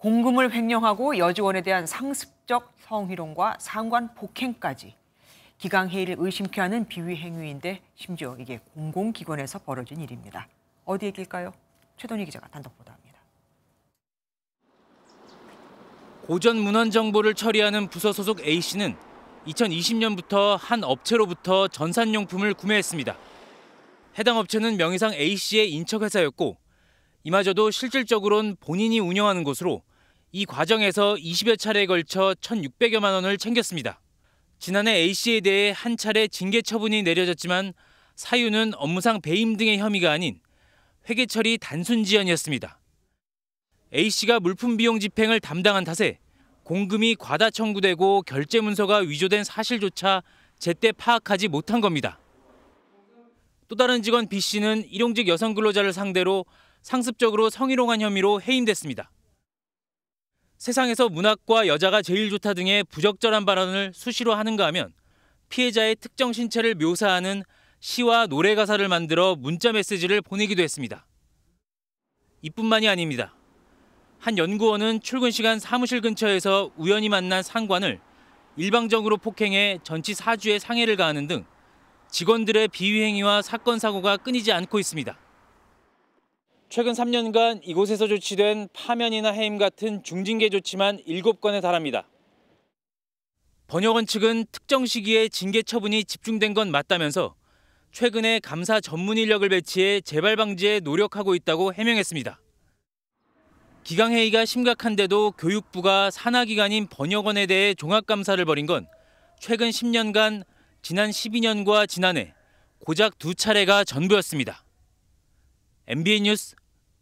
공금을 횡령하고 여직원에 대한 상습적 성희롱과 상관 폭행까지 기강회의를 의심케 하는 비위 행위인데 심지어 이게 공공기관에서 벌어진 일입니다. 어디의 길까요? 최동희 기자가 단독 보도합니다. 고전 문헌 정보를 처리하는 부서 소속 A 씨는 2020년부터 한 업체로부터 전산용품을 구매했습니다. 해당 업체는 명의상 A 씨의 인척 회사였고 이마저도 실질적으론 본인이 운영하는 곳으로 이 과정에서 20여 차례에 걸쳐 1,600여만 원을 챙겼습니다. 지난해 A씨에 대해 한 차례 징계 처분이 내려졌지만 사유는 업무상 배임 등의 혐의가 아닌 회계 처리 단순 지연이었습니다. A씨가 물품 비용 집행을 담당한 탓에 공금이 과다 청구되고 결제 문서가 위조된 사실조차 제때 파악하지 못한 겁니다. 또 다른 직원 B씨는 일용직 여성 근로자를 상대로 상습적으로 성희롱한 혐의로 해임됐습니다. 세상에서 문학과 여자가 제일 좋다 등의 부적절한 발언을 수시로 하는가 하면 피해자의 특정 신체를 묘사하는 시와 노래 가사를 만들어 문자 메시지를 보내기도 했습니다. 이뿐만이 아닙니다. 한 연구원은 출근 시간 사무실 근처에서 우연히 만난 상관을 일방적으로 폭행해 전치 4주의 상해를 가하는 등 직원들의 비위행위와 사건 사고가 끊이지 않고 있습니다. 최근 3년간 이곳에서 조치된 파면이나 해임 같은 중징계 조치만 7건에 달합니다. 번역원 측은 특정 시기에 징계 처분이 집중된 건 맞다면서 최근에 감사 전문 인력을 배치해 재발 방지에 노력하고 있다고 해명했습니다. 기강회의가 심각한데도 교육부가 산하기관인 번역원에 대해 종합감사를 벌인 건 최근 10년간 지난 12년과 지난해 고작 두 차례가 전부였습니다. MBN 뉴스